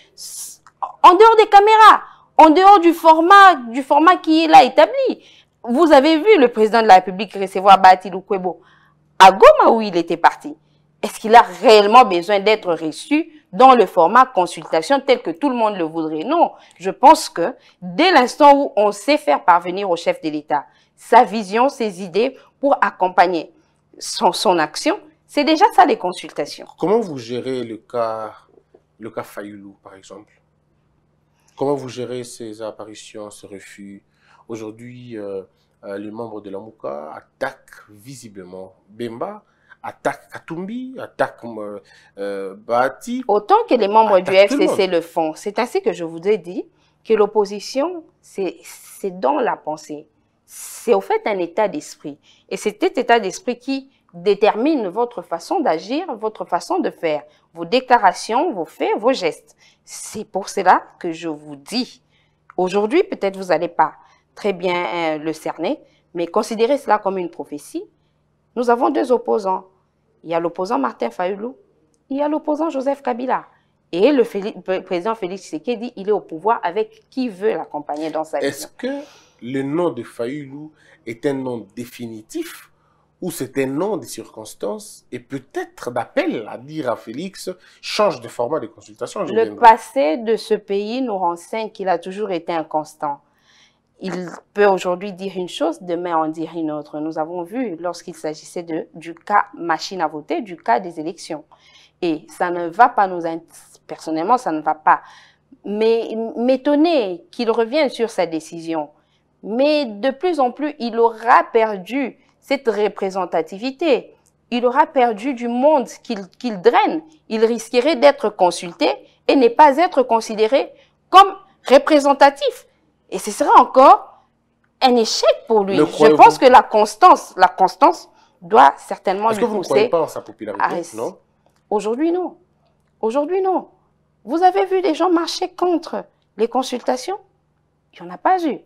en dehors des caméras, en dehors du format, du format qui est là établi. Vous avez vu le président de la République recevoir Bati Lukwebo à Goma où il était parti, est-ce qu'il a réellement besoin d'être reçu dans le format consultation tel que tout le monde le voudrait Non, je pense que dès l'instant où on sait faire parvenir au chef de l'État sa vision, ses idées pour accompagner son, action, c'est déjà ça les consultations. Comment vous gérez le cas, le cas Fayoulou, par exemple Comment vous gérez ces apparitions, ces refus Aujourd'hui, euh, euh, les membres de la Mouka attaquent visiblement Bemba, attaquent Katumbi, attaquent euh, euh Autant que les membres du FCC le font. C'est ainsi que je vous ai dit que l'opposition, c'est dans la pensée. C'est au fait un état d'esprit. Et c'est cet état d'esprit qui détermine votre façon d'agir, votre façon de faire, vos déclarations, vos faits, vos gestes. C'est pour cela que je vous dis. Aujourd'hui, peut-être vous n'allez pas très bien euh, le cerner, mais considérer cela comme une prophétie, nous avons deux opposants. Il y a l'opposant Martin Fayoulou, il y a l'opposant Joseph Kabila. Et le président Félix Tshisekedi, il est au pouvoir avec qui veut l'accompagner dans sa vie. Est-ce que le nom de Fayoulou est un nom définitif ou c'est un nom des circonstances et peut-être d'appel à dire à Félix change de format de consultation. le passé de ce pays nous renseigne qu'il a toujours été inconstant il peut aujourd'hui dire une chose, demain en dire une autre. Nous avons vu lorsqu'il s'agissait du cas machine à voter, du cas des élections. Et ça ne va pas nous... Personnellement, ça ne va pas mais m'étonner qu'il revienne sur sa décision. Mais de plus en plus, il aura perdu cette représentativité. Il aura perdu du monde qu'il draine. Il risquerait d'être consulté et ne pas être considéré comme représentatif et ce sera encore un échec pour lui. Je pense que la constance, la constance doit certainement lui pousser. Est-ce que vous ne pas sa popularité, Aujourd'hui, non. Aujourd'hui, non. Vous avez vu des gens marcher contre les consultations Il n'y en a pas eu.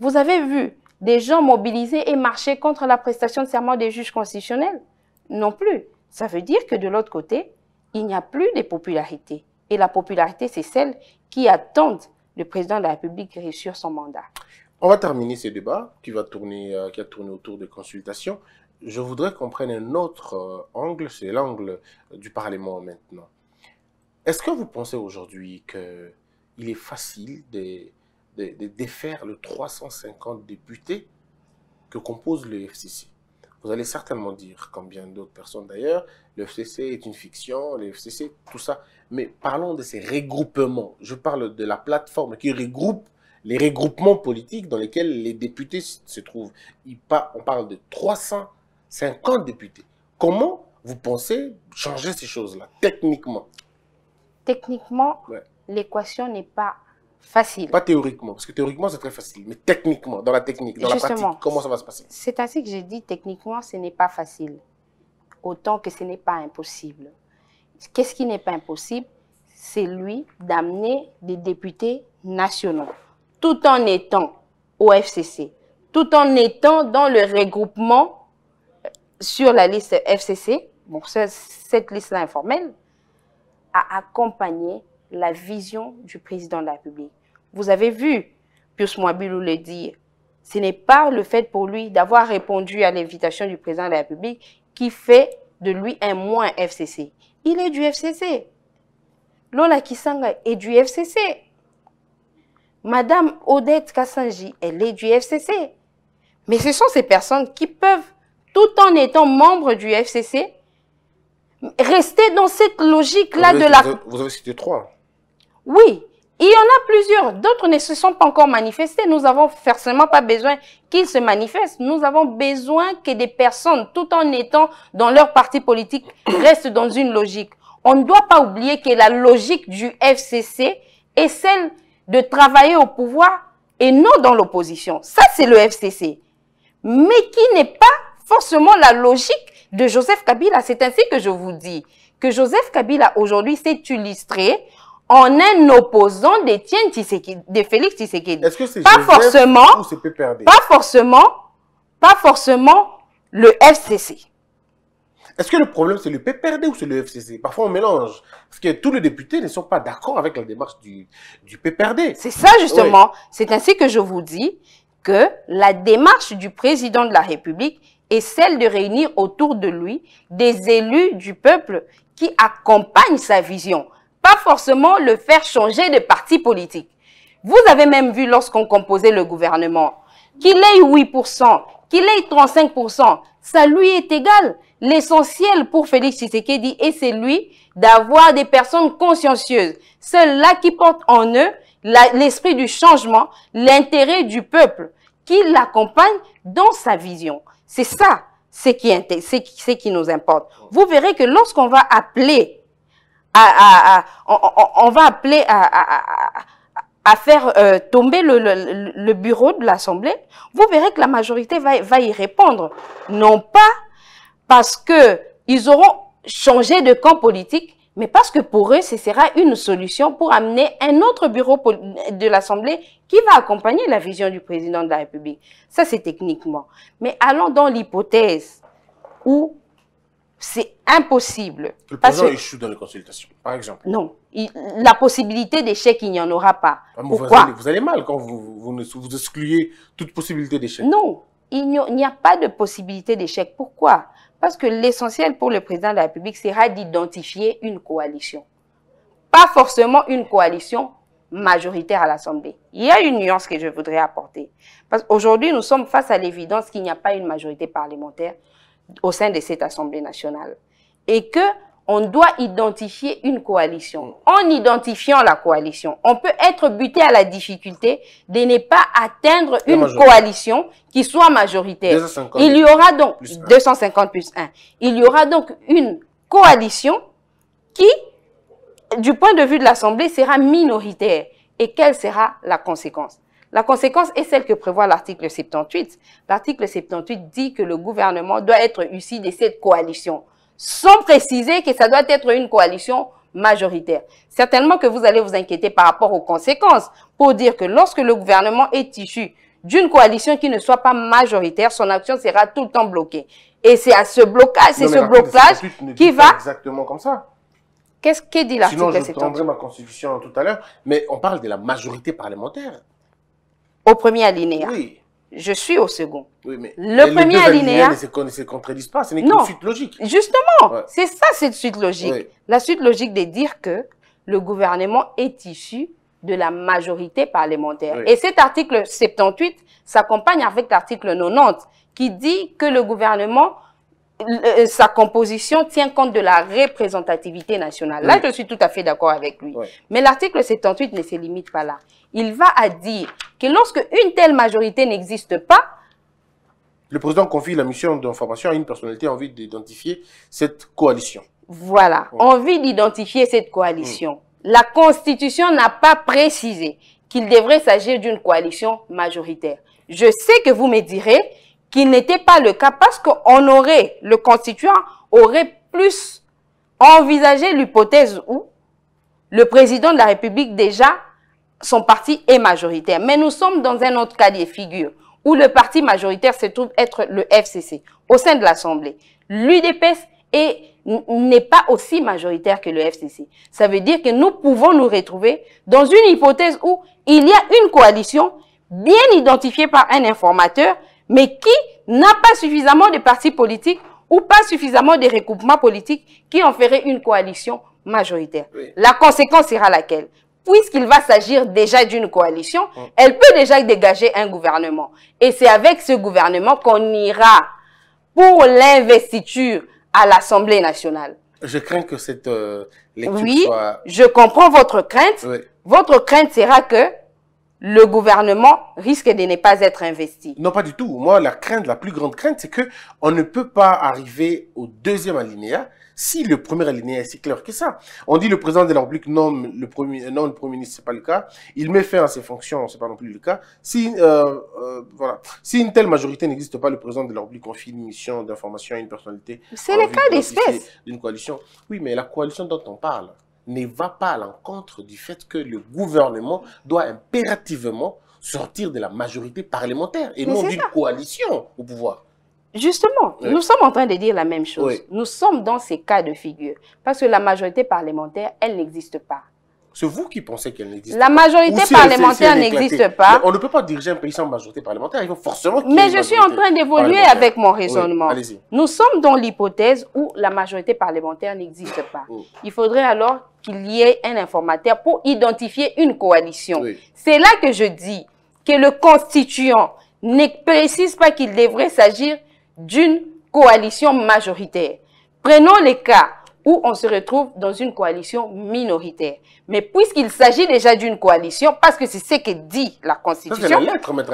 Vous avez vu des gens mobilisés et marcher contre la prestation de serment des juges constitutionnels Non plus. Ça veut dire que de l'autre côté, il n'y a plus de popularité. Et la popularité, c'est celle qui attend le président de la République réussir son mandat. On va terminer ce débat qui, va tourner, euh, qui a tourné autour des consultations. Je voudrais qu'on prenne un autre euh, angle, c'est l'angle du Parlement maintenant. Est-ce que vous pensez aujourd'hui qu'il est facile de, de, défaire le 350 députés que compose le FCC Vous allez certainement dire, comme bien d'autres personnes d'ailleurs, le FCC est une fiction, le FCC, tout ça. Mais parlons de ces regroupements. Je parle de la plateforme qui regroupe les regroupements politiques dans lesquels les députés se trouvent. on parle de 350 députés. Comment vous pensez changer ces choses-là, techniquement Techniquement, l'équation n'est pas facile. Pas théoriquement, parce que théoriquement, c'est très facile, mais techniquement, dans la technique, dans la pratique, comment ça va se passer C'est ainsi que j'ai dit, techniquement, ce n'est pas facile, autant que ce n'est pas impossible qu'est-ce qui n'est pas impossible C'est lui d'amener des députés nationaux, tout en étant au FCC, tout en étant dans le regroupement euh, sur la liste FCC, bon, cette liste-là informelle, à accompagner la vision du président de la République. Vous avez vu Pius Mouabilou le dire, ce n'est pas le fait pour lui d'avoir répondu à l'invitation du président de la République qui fait de lui un moins FCC il est du FCC. Lola Kisanga est du FCC. Madame Odette Kassanji, elle est du FCC. Mais ce sont ces personnes qui peuvent, tout en étant membres du FCC, rester dans cette logique-là de la... Vous avez cité trois. Oui, il y en a plusieurs. D'autres ne se sont pas encore manifestés. Nous n'avons forcément pas besoin qu'ils se manifestent. Nous avons besoin que des personnes, tout en étant dans leur parti politique, <coughs> restent dans une logique. On ne doit pas oublier que la logique du FCC est celle de travailler au pouvoir et non dans l'opposition. Ça, c'est le FCC. Mais qui n'est pas forcément la logique de Joseph Kabila. C'est ainsi que je vous dis que Joseph Kabila, aujourd'hui, s'est illustré en un opposant d'Étienne de Félix Tshisekedi. Est-ce que c'est pas forcément, ou Pas forcément, pas forcément le FCC. Est-ce que le problème, c'est le PPRD ou c'est le FCC Parfois, on mélange. Parce que tous les députés ne sont pas d'accord avec la démarche du, du PPRD. C'est ça, justement. C'est ainsi que je vous dis que la démarche du président de la République est celle de réunir autour de lui des élus du peuple qui accompagnent sa vision pas forcément le faire changer de parti politique. Vous avez même vu lorsqu'on composait le gouvernement, qu'il ait 8%, qu'il ait 35%, ça lui est égal. L'essentiel pour Félix Tshisekedi, et c'est lui, d'avoir des personnes consciencieuses, celles-là qui portent en eux l'esprit du changement, l'intérêt du peuple, qui l'accompagne dans sa vision. C'est ça, ce qui, qui, nous importe. Vous verrez que lorsqu'on va appeler on, va appeler à, faire euh, tomber le, bureau de l'Assemblée, vous verrez que la majorité va, va, y répondre. Non pas parce que ils auront changé de camp politique, mais parce que pour eux, ce sera une solution pour amener un autre bureau de l'Assemblée qui va accompagner la vision du président de la République. Ça, c'est techniquement. Mais allons dans l'hypothèse où c'est impossible. Le président échoue dans les consultations, par exemple. Non. la possibilité d'échec, il n'y en aura pas. Ah, Pourquoi vous allez, mal quand vous, vous, excluez toute possibilité d'échec. Non. Il n'y a, a pas de possibilité d'échec. Pourquoi Parce que l'essentiel pour le président de la République sera d'identifier une coalition. Pas forcément une coalition majoritaire à l'Assemblée. Il y a une nuance que je voudrais apporter. Parce qu'aujourd'hui, nous sommes face à l'évidence qu'il n'y a pas une majorité parlementaire au sein de cette Assemblée nationale. Et que on doit identifier une coalition. En identifiant la coalition, on peut être buté à la difficulté de ne pas atteindre une coalition qui soit majoritaire. Il y aura donc 250 plus 1. Il y aura donc une coalition qui, du point de vue de l'Assemblée, sera minoritaire. Et quelle sera la conséquence la conséquence est celle que prévoit l'article 78. L'article 78 dit que le gouvernement doit être issu de cette coalition, sans préciser que ça doit être une coalition majoritaire. Certainement que vous allez vous inquiéter par rapport aux conséquences, pour dire que lorsque le gouvernement est issu d'une coalition qui ne soit pas majoritaire, son action sera tout le temps bloquée. Et c'est à ce blocage, c'est ce blocage qui va... Exactement comme ça. Qu'est-ce que dit l'article 78 Sinon, je ma constitution tout à l'heure, mais on parle de la majorité parlementaire au premier alinéa. Oui. Je suis au second. Oui, mais le premier alinéa. ne se contredisent pas, ce n'est qu'une suite logique. Justement, c'est ça cette suite logique. La suite logique de dire que le gouvernement est issu de la majorité parlementaire. Et cet article 78 s'accompagne avec l'article 90 qui dit que le gouvernement euh, euh, sa composition tient compte de la représentativité nationale. Là, je suis tout à fait d'accord avec lui. Mais l'article 78 ne se limite pas là. Il va à dire que lorsque une telle majorité n'existe pas, le président confie la mission d'information à une personnalité en vue d'identifier cette coalition. Voilà, envie d'identifier cette coalition. La Constitution n'a pas précisé qu'il devrait s'agir d'une coalition majoritaire. Je sais que vous me direz qui n'était pas le cas parce qu'on aurait, le constituant aurait plus envisagé l'hypothèse où le président de la République déjà, son parti est majoritaire. Mais nous sommes dans un autre cas de figure où le parti majoritaire se trouve être le FCC au sein de l'Assemblée. L'UDPS n'est pas aussi majoritaire que le FCC. Ça veut dire que nous pouvons nous retrouver dans une hypothèse où il y a une coalition bien identifiée par un informateur mais qui n'a pas suffisamment de partis politiques ou pas suffisamment de recoupements politiques qui en feraient une coalition majoritaire. La conséquence sera laquelle Puisqu'il va s'agir déjà d'une coalition, oh. elle peut déjà dégager un gouvernement. Et c'est avec ce gouvernement qu'on ira pour l'investiture à l'Assemblée nationale. Je crains que cette euh, oui, je comprends votre crainte. Votre crainte sera que le gouvernement risque de ne pas être investi. Non, pas du tout. Moi, la crainte, la plus grande crainte, c'est que on ne peut pas arriver au deuxième alinéa si le premier alinéa est si clair que ça. On dit le président de la République nomme le premier, non le premier ministre, c'est pas le cas. Il met fin à ses fonctions, c'est pas non plus le cas. Si euh, euh, voilà, si une telle majorité n'existe pas, le président de la République confie une mission d'information à une personnalité. C'est le cas d'espèce d'une coalition. Oui, mais la coalition dont on parle ne va pas à l'encontre du fait que le gouvernement doit impérativement sortir de la majorité parlementaire et non d'une coalition au pouvoir. Justement, nous sommes en train de dire la même chose. Nous sommes dans ces cas de figure parce que la majorité parlementaire, elle n'existe pas. C'est vous qui pensez qu'elle n'existe pas. La majorité parlementaire n'existe pas. on ne peut pas diriger un pays sans majorité parlementaire. Il faut forcément Mais je suis en train d'évoluer avec mon raisonnement. Nous sommes dans l'hypothèse où la majorité parlementaire n'existe pas. Mm. Il faudrait alors qu'il y ait un informateur pour identifier une coalition. C'est là que je dis que le constituant ne précise pas qu'il devrait s'agir d'une coalition majoritaire. Prenons les cas où on se retrouve dans une coalition minoritaire. Mais puisqu'il s'agit déjà d'une coalition, parce que c'est ce que dit la Constitution... Ça, c'est la lettre, maître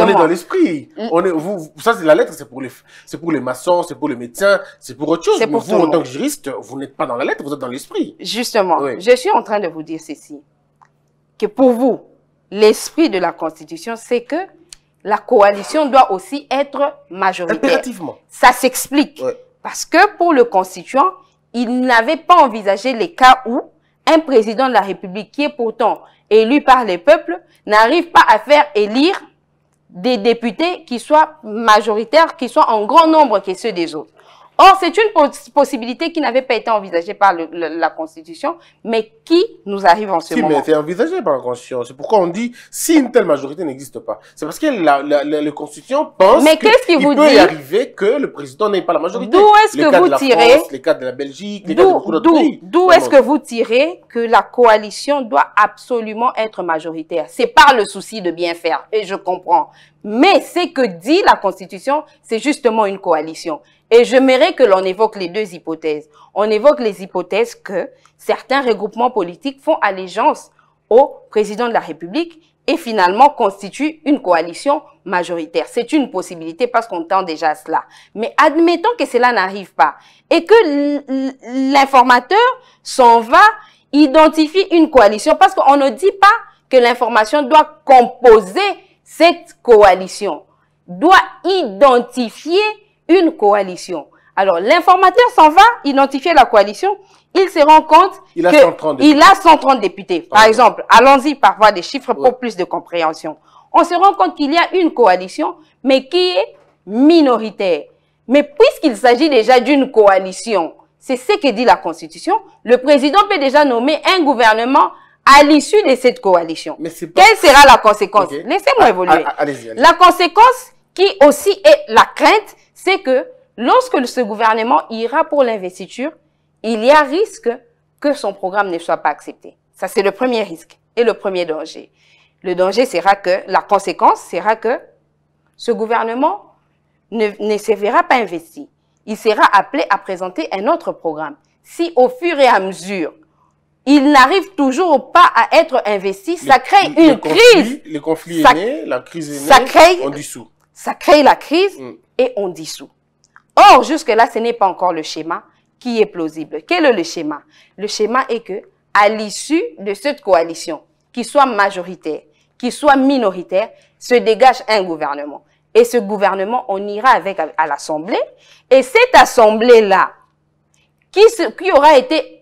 On est dans l'esprit. Mm. On ça, c'est la lettre, c'est pour, les, pour les maçons, c'est pour les médecins, c'est pour autre chose. Mais vous, en tant que juriste, vous n'êtes pas dans la lettre, vous êtes dans l'esprit. Justement. Je suis en train de vous dire ceci. Que pour vous, l'esprit de la Constitution, c'est que la coalition doit aussi être majoritaire. Impérativement. Ça s'explique. Parce que pour le constituant, il n'avait pas envisagé les cas où un président de la République qui est pourtant élu par les peuples n'arrive pas à faire élire des députés qui soient majoritaires, qui soient en grand nombre que ceux des autres. Or, c'est une possibilité qui n'avait pas été envisagée par la Constitution, mais qui nous arrive en ce moment. moment. mais c'est envisagée par la Constitution. C'est pourquoi on dit si une telle majorité n'existe pas. C'est parce que la, Constitution pense mais qu'il peut arriver que le président n'ait pas la majorité. D'où est-ce que vous tirez cas de la Belgique, D'où est-ce que vous tirez que la coalition doit absolument être majoritaire C'est par le souci de bien faire, et je comprends. Mais ce que dit la Constitution, c'est justement une coalition. Et j'aimerais que l'on évoque les deux hypothèses. On évoque les hypothèses que certains regroupements politiques font allégeance au président de la République et finalement constituent une coalition majoritaire. C'est une possibilité parce qu'on tend déjà à cela. Mais admettons que cela n'arrive pas et que l'informateur s'en va, identifie une coalition parce qu'on ne dit pas que l'information doit composer cette coalition doit identifier une coalition. Alors, l'informateur s'en va identifier la coalition. Il se rend compte qu'il a, 130 députés. Par exemple, allons-y par voir des chiffres pour plus de compréhension. On se rend compte qu'il y a une coalition, mais qui est minoritaire. Mais puisqu'il s'agit déjà d'une coalition, c'est ce que dit la Constitution, le président peut déjà nommer un gouvernement à l'issue de cette coalition. Quelle sera la conséquence Laissez-moi ah, ah, évoluer. La conséquence qui aussi est la crainte, c'est que lorsque ce gouvernement ira pour l'investiture, il y a risque que son programme ne soit pas accepté. Ça, c'est le premier risque et le premier danger. Le danger sera que, la conséquence sera que ce gouvernement ne, ne se verra pas investi. Il sera appelé à présenter un autre programme. Si au fur et à mesure, il n'arrive toujours pas à être investi. ça crée une crise. le conflit est né, la crise est née, crée, on dissout. Ça crée la crise mm. et on dissout. Or, jusque-là, ce n'est pas encore le schéma qui est plausible. Quel est le schéma Le schéma est que, à l'issue de cette coalition, qui soit majoritaire, qui soit minoritaire, se dégage un gouvernement. Et ce gouvernement, on ira avec à l'Assemblée. Et cette Assemblée-là, qui, qui aura été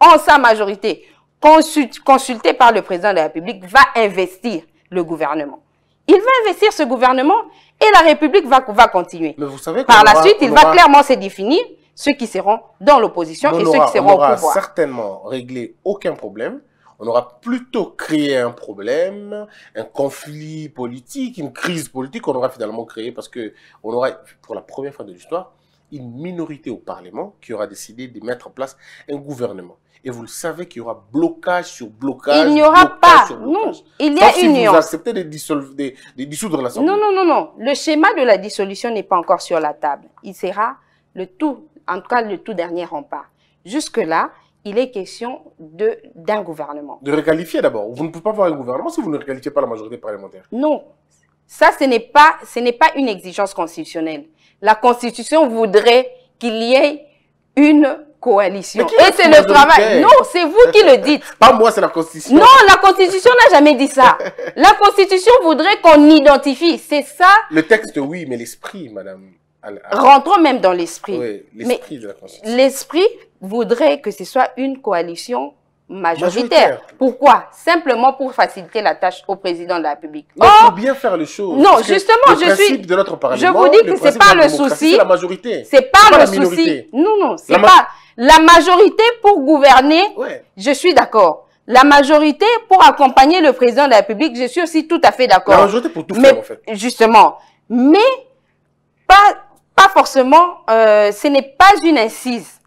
en sa majorité, consultée par le président de la République, va investir le gouvernement. Il va investir ce gouvernement et la République va, continuer. Mais vous savez par la suite, il va clairement se définir ceux qui seront dans l'opposition et ceux qui seront au pouvoir. On n'aura certainement réglé aucun problème. On aura plutôt créé un problème, un conflit politique, une crise politique qu'on aura finalement créé parce que on aura, pour la première fois de l'histoire, une minorité au Parlement qui aura décidé de mettre en place un gouvernement et vous le savez qu'il y aura blocage sur blocage. Il n'y aura pas. Non, il y a une si Vous acceptez de, de dissoudre l'Assemblée. Non, non, non, non. Le schéma de la dissolution n'est pas encore sur la table. Il sera le tout, en tout cas le tout dernier rempart. Jusque-là, il est question d'un gouvernement. De requalifier d'abord. Vous ne pouvez pas avoir un gouvernement si vous ne requalifiez pas la majorité parlementaire. Non. Ça, ce n'est pas, ce pas une exigence constitutionnelle. La Constitution voudrait qu'il y ait une coalition. Et c'est le travail. Non, c'est vous qui le dites. <laughs> Pas moi, c'est la Constitution. Non, la Constitution n'a jamais dit ça. <laughs> La Constitution voudrait qu'on identifie. C'est ça. Le texte, oui, mais l'esprit, madame. Rentrons même dans l'esprit. Oui, l'esprit de la Constitution. L'esprit voudrait que ce soit une coalition majoritaire. Pourquoi Simplement pour faciliter la tâche au président de la République. Mais pour bien faire les choses. Non, justement, je suis. je vous dis que c'est pas le souci. C'est la majorité. C'est pas, le souci. Non, non, c'est pas la majorité pour gouverner. Je suis d'accord. La majorité pour accompagner le président de la République, je suis aussi tout à fait d'accord. La majorité pour tout faire, en Justement, mais pas pas forcément. Euh, ce n'est pas une incise.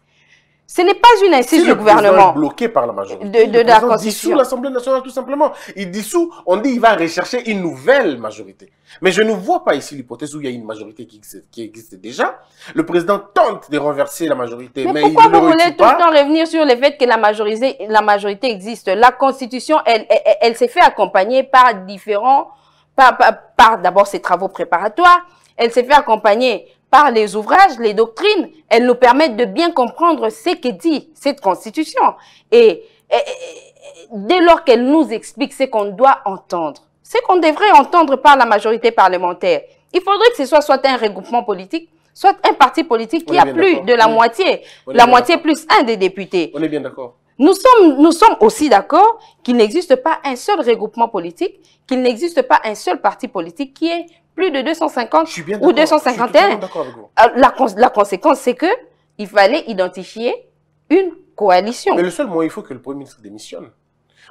Ce n'est pas une insiste du gouvernement. Est bloqué par la majorité. De, de, dissout l'Assemblée nationale tout simplement. Il dissout, on dit il va rechercher une nouvelle majorité. Mais je ne vois pas ici l'hypothèse où il y a une majorité qui existe, qui existe, déjà. Le président tente de renverser la majorité, mais, pourquoi il ne vous voulez tout le temps revenir sur le fait que la majorité, la majorité existe La Constitution, elle, elle, s'est fait accompagner par différents, par, par d'abord ses travaux préparatoires, elle s'est fait accompagner par les ouvrages, les doctrines, elles nous permettent de bien comprendre ce que dit cette Constitution. Et, dès lors qu'elle nous explique ce qu'on doit entendre, ce qu'on devrait entendre par la majorité parlementaire, il faudrait que ce soit soit un regroupement politique, soit un parti politique qui a plus de la moitié, la moitié plus un des députés. On est bien d'accord. Nous sommes, nous sommes aussi d'accord qu'il n'existe pas un seul regroupement politique, qu'il n'existe pas un seul parti politique qui est plus de 250 ou 251. Euh, la, la conséquence, c'est que il fallait identifier une coalition. Mais le seul moment, il faut que le Premier ministre démissionne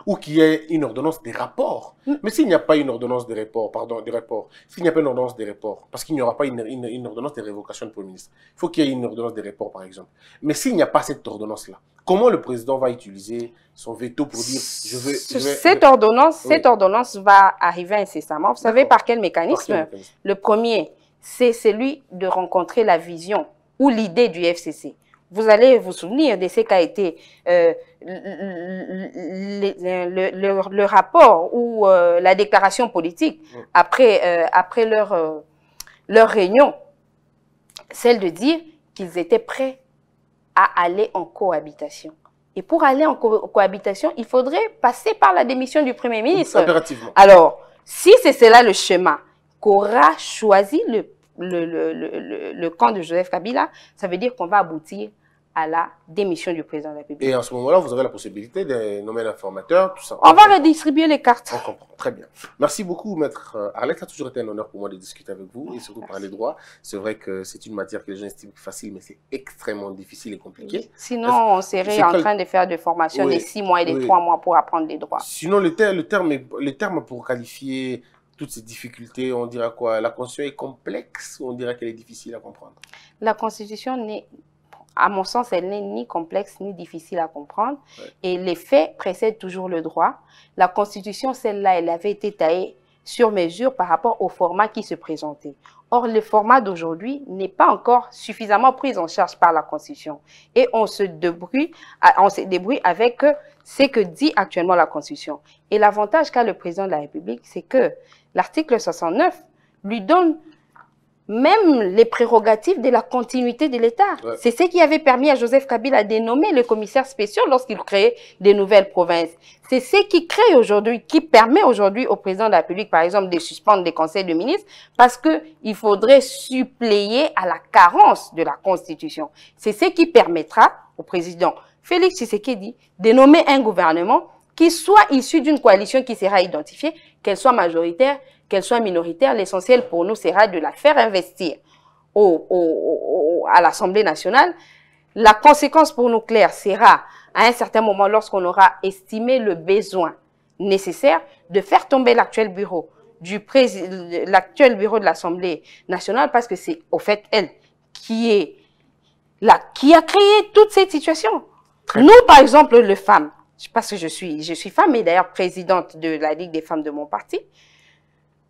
ou qu'il y ait une ordonnance des rapports. Mm. Mais s'il n'y a pas une ordonnance des rapports, pardon, des rapports, s'il n'y a pas une ordonnance des rapports, parce qu'il n'y aura pas une, une, une, ordonnance des révocations de Premier ministre, il faut qu'il y ait une ordonnance des rapports, par exemple. Mais s'il n'y a pas cette ordonnance-là, comment le président va utiliser son veto pour dire je veux... cette, ordonnance, cette ordonnance va arriver incessamment. Vous savez par quel mécanisme Le premier, c'est celui de rencontrer la vision ou l'idée du FCC. Vous allez vous souvenir de ce qu'a été euh, le, rapport ou euh, la déclaration politique mm. après, euh, après leur, leur réunion, celle de dire qu'ils étaient prêts à aller en cohabitation. Et pour aller en cohabitation, il faudrait passer par la démission du Premier ministre. Alors, si c'est cela le chemin qu'aura choisi le, le, camp de Joseph Kabila, ça veut dire qu'on va aboutir à la démission du président de la République. Et en ce moment-là, vous aurez la possibilité de nommer un formateur. tout ça. On va redistribuer les cartes. On comprend. Très bien. Merci beaucoup, Maître euh, Arlette. Ça a toujours été un honneur pour moi de discuter avec vous et surtout par les droits. C'est vrai que c'est une matière que les gens estiment facile, mais c'est extrêmement difficile et compliqué. Sinon, on serait en train de faire des formations des six mois et des trois mois pour apprendre les droits. Sinon, le, le, terme, le terme pour qualifier toutes ces difficultés, on dira quoi La Constitution est complexe ou on dira qu'elle est difficile à comprendre La Constitution n'est à mon sens, elle n'est ni complexe ni difficile à comprendre. Et les faits précèdent toujours le droit. La Constitution, celle-là, elle avait été taillée sur mesure par rapport au format qui se présentait. Or, le format d'aujourd'hui n'est pas encore suffisamment pris en charge par la Constitution. Et on se débrouille, on se débrouille avec euh, ce que dit actuellement la Constitution. Et l'avantage qu'a le président de la République, c'est que l'article 69 lui donne même les prérogatives de la continuité de l'État. C'est ce qui avait permis à Joseph Kabila de nommer le commissaire spécial lorsqu'il créait des nouvelles provinces. C'est ce qui crée aujourd'hui, qui permet aujourd'hui au président de la République, par exemple, de suspendre des conseils de ministres parce qu'il faudrait suppléer à la carence de la Constitution. C'est ce qui permettra au président Félix Tshisekedi de nommer un gouvernement qui soit issu d'une coalition qui sera identifiée, qu'elle soit majoritaire, qu'elle soit minoritaire, l'essentiel pour nous sera de la faire investir au, à l'Assemblée nationale. La conséquence pour nous claire sera, à un certain moment, lorsqu'on aura estimé le besoin nécessaire de faire tomber l'actuel bureau du l'actuel bureau de l'Assemblée nationale, parce que c'est au fait elle qui est là, qui a créé toute cette situation. Nous, par exemple, les femmes, parce que je suis, je suis femme et d'ailleurs présidente de la Ligue des femmes de mon parti,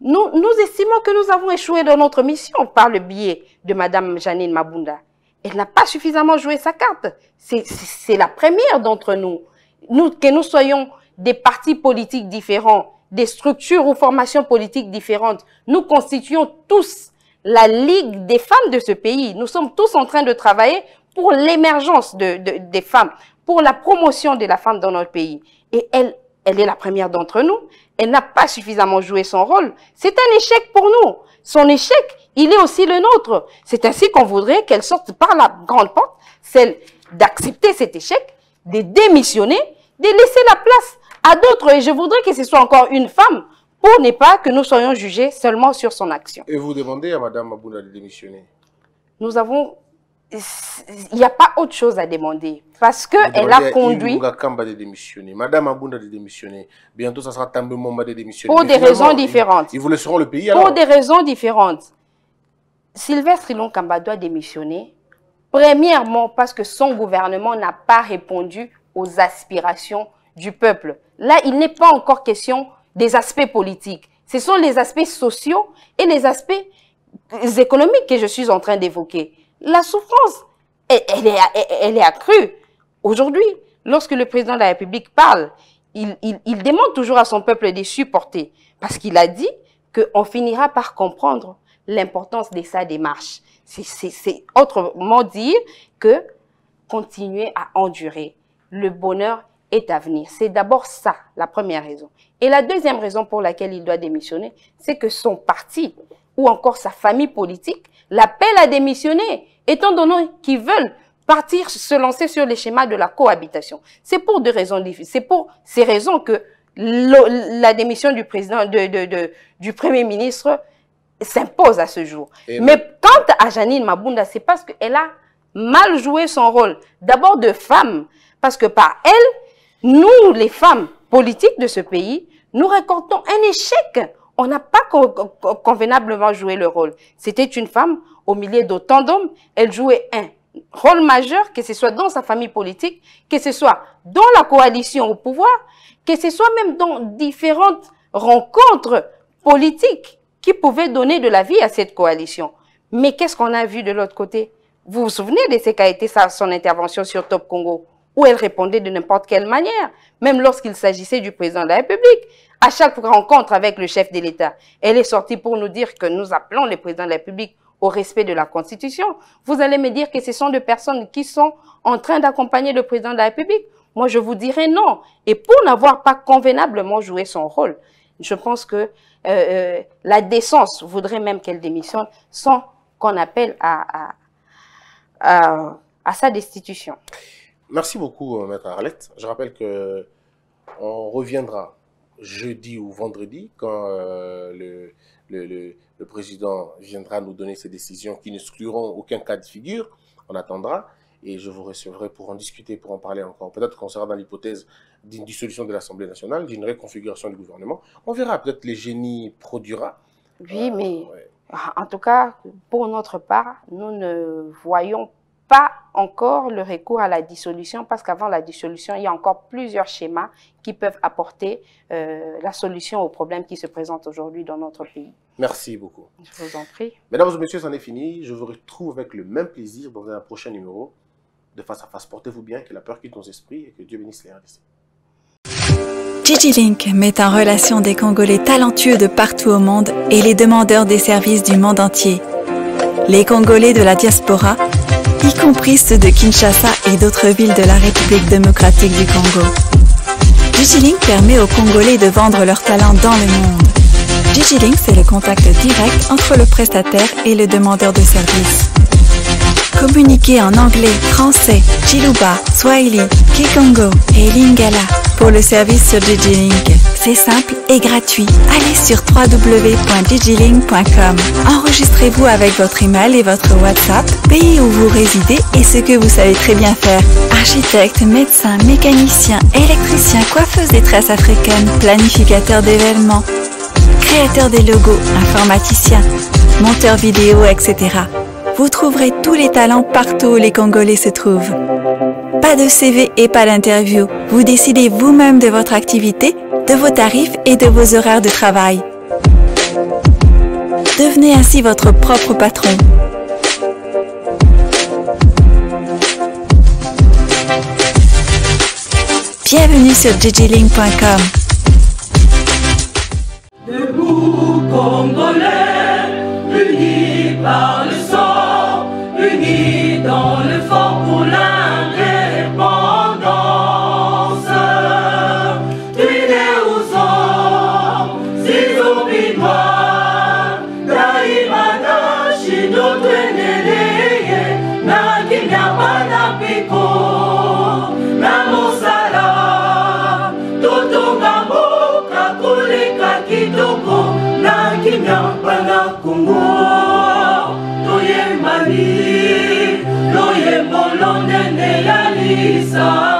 nous, estimons que nous avons échoué dans notre mission par le biais de Madame Janine Mabunda. Elle n'a pas suffisamment joué sa carte. C'est la première d'entre nous. Que nous soyons des partis politiques différents, des structures ou formations politiques différentes, nous constituons tous la Ligue des femmes de ce pays. Nous sommes tous en train de travailler pour l'émergence des femmes, pour la promotion de la femme dans notre pays. Et elle elle est la première d'entre nous. Elle n'a pas suffisamment joué son rôle. C'est un échec pour nous. Son échec, il est aussi le nôtre. C'est ainsi qu'on voudrait qu'elle sorte par la grande porte, celle d'accepter cet échec, de démissionner, de laisser la place à d'autres. Et je voudrais que ce soit encore une femme pour ne pas que nous soyons jugés seulement sur son action. Et vous demandez à Mme Abouna de démissionner Nous avons il n'y a pas autre chose à demander. Parce qu'elle a conduit... de démissionner. Madame Abunda de démissionner. Bientôt, ça sera Tambe Momba de démissionner. Pour des raisons différentes. Ils vous laisseront le pays alors Pour des raisons différentes. Sylvestre Ilon Kamba doit démissionner. Premièrement, parce que son gouvernement n'a pas répondu aux aspirations du peuple. Là, il n'est pas encore question des aspects politiques. Ce sont les aspects sociaux et les aspects économiques que je suis en train d'évoquer la souffrance, elle, est, accrue. Aujourd'hui, lorsque le président de la République parle, il, il demande toujours à son peuple de supporter, parce qu'il a dit qu'on finira par comprendre l'importance de sa démarche. C'est autrement dire que continuer à endurer. Le bonheur est à venir. C'est d'abord ça, la première raison. Et la deuxième raison pour laquelle il doit démissionner, c'est que son parti ou encore sa famille politique l'appelle à démissionner étant donné qu'ils veulent partir se lancer sur les schémas de la cohabitation. C'est pour deux raisons C'est pour ces raisons que la démission du président, du premier ministre s'impose à ce jour. Mais quant à Janine Mabunda, c'est parce qu'elle a mal joué son rôle. D'abord de femme, parce que par elle, nous, les femmes politiques de ce pays, nous racontons un échec. On n'a pas convenablement joué le rôle. C'était une femme, au milieu d'autant d'hommes, elle jouait un rôle majeur, que ce soit dans sa famille politique, que ce soit dans la coalition au pouvoir, que ce soit même dans différentes rencontres politiques qui pouvaient donner de la vie à cette coalition. Mais qu'est-ce qu'on a vu de l'autre côté Vous vous souvenez de ce qu'a été son intervention sur Top Congo, où elle répondait de n'importe quelle manière, même lorsqu'il s'agissait du président de la République. À chaque rencontre avec le chef de l'État, elle est sortie pour nous dire que nous appelons le président de la République au respect de la Constitution. Vous allez me dire que ce sont des personnes qui sont en train d'accompagner le président de la République. Moi, je vous dirais non. Et pour n'avoir pas convenablement joué son rôle, je pense que euh, euh, la décence voudrait même qu'elle démissionne sans qu'on appelle à, sa destitution. Merci beaucoup, euh, Maître Arlette. Je rappelle que on reviendra jeudi ou vendredi quand le, le, le président viendra nous donner ses décisions qui n'excluront aucun cas de figure. On attendra et je vous recevrai pour en discuter, pour en parler encore. Peut-être qu'on sera dans l'hypothèse d'une dissolution de l'Assemblée nationale, d'une reconfiguration du gouvernement. On verra, peut-être les génies produira. Oui, mais en tout cas, pour notre part, nous ne voyons pas pas encore le recours à la dissolution parce qu'avant la dissolution, il y a encore plusieurs schémas qui peuvent apporter euh, la solution aux problèmes qui se présentent aujourd'hui dans notre pays. Merci beaucoup. Je vous en prie. Mesdames et messieurs, c'en est fini. Je vous retrouve avec le même plaisir dans un prochain numéro de Face à Face. Portez-vous bien, que la peur quitte nos esprits et que Dieu bénisse les RDC. Link met en relation des Congolais talentueux de partout au monde et les demandeurs des services du monde entier. Les Congolais de la diaspora y compris ceux de Kinshasa et d'autres villes de la République démocratique du Congo. Digilink permet aux Congolais de vendre leurs talents dans le monde. Digilink, c'est le contact direct entre le prestataire et le demandeur de service. Communiquer en anglais, français, Chiluba, Swahili, Kikongo et Lingala pour le service sur Digilink. C'est simple et gratuit. Allez sur www.digilink.com. Enregistrez-vous avec votre email et votre WhatsApp, pays où vous résidez et ce que vous savez très bien faire. Architecte, médecin, mécanicien, électricien, coiffeuse des traces africaines, planificateur d'événements, créateur des logos, informaticien, monteur vidéo, etc. Vous trouverez tous les talents partout où les Congolais se trouvent. Pas de CV et pas d'interview. Vous décidez vous-même de votre activité, de vos tarifs et de vos horaires de travail. Devenez ainsi votre propre patron. Bienvenue sur congolais He saw.